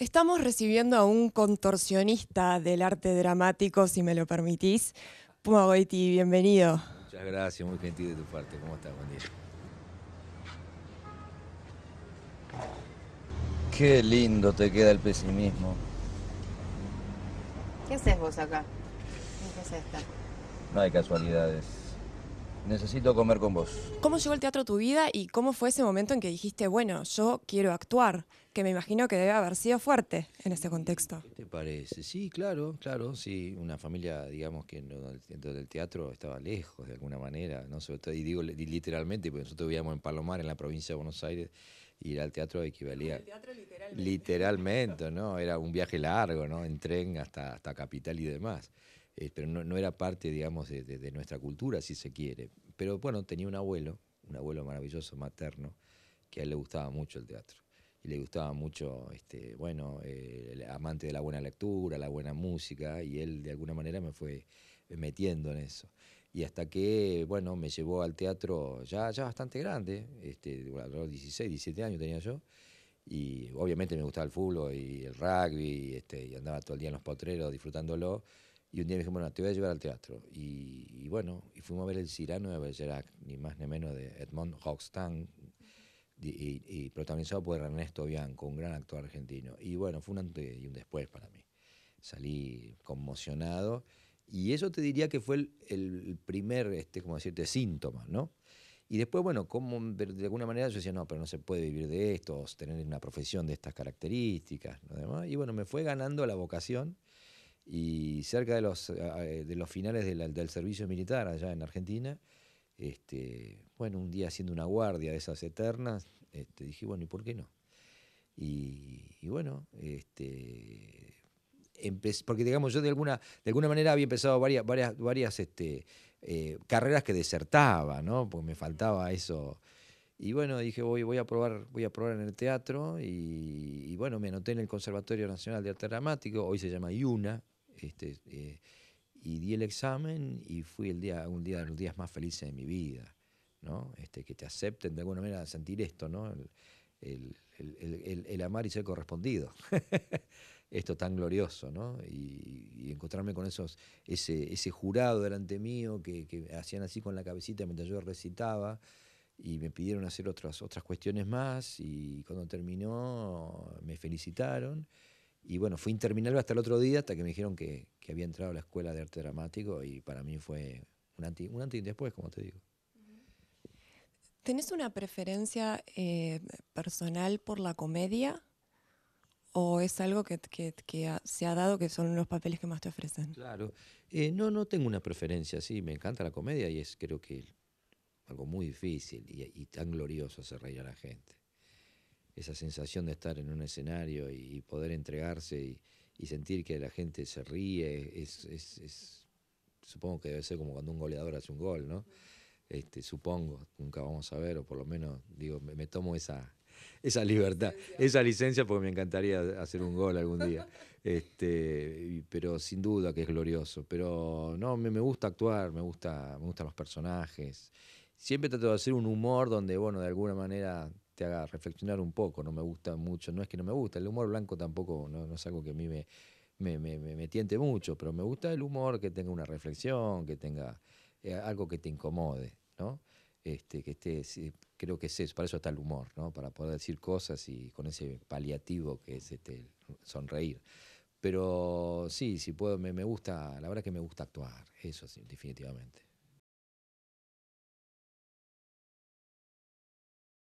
Estamos recibiendo a un contorsionista del arte dramático, si me lo permitís. Puma Goiti, bienvenido. Muchas gracias, muy gentil de tu parte. ¿Cómo estás, Buen día. Qué lindo te queda el pesimismo. ¿Qué haces vos acá? ¿Qué es esta? No hay casualidades necesito comer con vos. ¿Cómo llegó el teatro a tu vida y cómo fue ese momento en que dijiste, bueno, yo quiero actuar? Que me imagino que debe haber sido fuerte en este contexto. te parece? Sí, claro, claro, sí. Una familia, digamos, que dentro del teatro estaba lejos de alguna manera, ¿no? Sobre y digo literalmente, porque nosotros vivíamos en Palomar, en la provincia de Buenos Aires, y ir al teatro equivalía. El teatro literalmente. Literalmente, ¿no? Era un viaje largo, ¿no? En tren hasta, hasta Capital y demás pero no, era parte, digamos, de, nuestra cultura, si se quiere. Pero bueno, tenía un abuelo, un abuelo maravilloso, materno, que a él le gustaba mucho el teatro. Y le gustaba mucho, este, bueno, eh, el amante de la buena lectura, la buena música, y él de alguna manera me fue metiendo en eso. Y hasta que, bueno, me llevó al teatro ya, ya bastante grande, este, los 16, 17 años tenía yo, y obviamente me gustaba el fútbol y el rugby, este, y andaba todo el día en los potreros disfrutándolo, y un día me dijeron, bueno, te voy a llevar al teatro. Y, bueno, y fuimos a ver el Cirano de Bergerac, ni más ni menos de Edmond Hoxton, y, protagonizado por Ernesto Bianco, un gran actor argentino. Y bueno, fue un antes y un después para mí. Salí conmocionado. Y eso te diría que fue el, primer, este, como decirte, síntoma, ¿no? Y después, bueno, como de alguna manera yo decía, no, pero no se puede vivir de esto, tener una profesión de estas características, ¿no? y bueno, me fue ganando la vocación. Y cerca de los, de los finales del, servicio militar allá en Argentina, este, bueno, un día haciendo una guardia de esas eternas, este, dije, bueno, ¿y por qué no? Y, bueno, este, porque digamos, yo de alguna, de alguna manera había empezado varias, varias, este, eh, carreras que desertaba, ¿no? Porque me faltaba eso. Y bueno, dije, voy, voy, a, probar, voy a probar en el teatro y, y bueno, me anoté en el Conservatorio Nacional de Arte Dramático, hoy se llama IUNA, este, eh, y di el examen y fui el día, un día de los días más felices de mi vida, ¿no? Este, que te acepten de alguna manera sentir esto, ¿no? El, el, el, el amar y ser correspondido. esto tan glorioso, ¿no? Y, y, encontrarme con esos, ese, ese jurado delante mío que, que hacían así con la cabecita mientras yo recitaba y me pidieron hacer otras, otras cuestiones más y cuando terminó me felicitaron y bueno, fui interminable hasta el otro día, hasta que me dijeron que, había entrado a la escuela de arte dramático y para mí fue un antes un después, como te digo. ¿Tenés una preferencia eh, personal por la comedia? ¿O es algo que, se ha dado que son los papeles que más te ofrecen? Claro. Eh, no, no tengo una preferencia, sí. Me encanta la comedia y es creo que algo muy difícil y, y tan glorioso hacer reír a la gente esa sensación de estar en un escenario y, poder entregarse y, sentir que la gente se ríe, es, supongo que debe ser como cuando un goleador hace un gol, ¿no? Este, supongo, nunca vamos a ver, o por lo menos, digo, me, tomo esa, esa libertad, esa licencia porque me encantaría hacer un gol algún día. Este, pero sin duda que es glorioso. Pero no, me, me, gusta actuar, me gusta, me gustan los personajes. Siempre trato de hacer un humor donde, bueno, de alguna manera haga reflexionar un poco. No me gusta mucho, no es que no me gusta, el humor blanco tampoco no, es algo que a mí me, me, me, tiente mucho, pero me gusta el humor que tenga una reflexión, que tenga eh, algo que te incomode, ¿no? Este, que esté, creo que es eso, para eso está el humor, ¿no? Para poder decir cosas y con ese paliativo que es este, sonreír. Pero sí, si puedo, me, gusta, la verdad que me gusta actuar, eso sí, definitivamente.